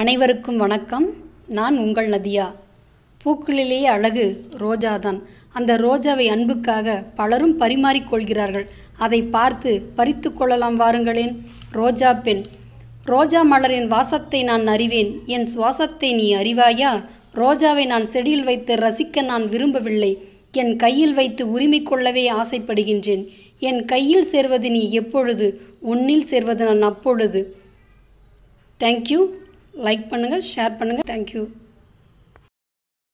அனைவருக்கும் வணக்கம் நான் உங்கள் நதியா பூக்களிலேயே அழகு ரோஜாதான் அந்த ரோஜாவை அன்புக்காக பலரும் பரிமாறிக்கொள்கிறார்கள் அதை பார்த்து பறித்து கொள்ளலாம் வாருங்களேன் ரோஜா பெண் ரோஜா மலரின் வாசத்தை நான் அறிவேன் என் சுவாசத்தை நீ அறிவாயா ரோஜாவை நான் செடியில் வைத்து ரசிக்க நான் விரும்பவில்லை என் கையில் வைத்து உரிமை கொள்ளவே ஆசைப்படுகின்றேன் என் கையில் சேர்வது நீ எப்பொழுது உன்னில் சேர்வது நான் அப்பொழுது தேங்க்யூ லைக் பண்ணுங்கள் ஷேர் பண்ணுங்கள் தேங்க்யூ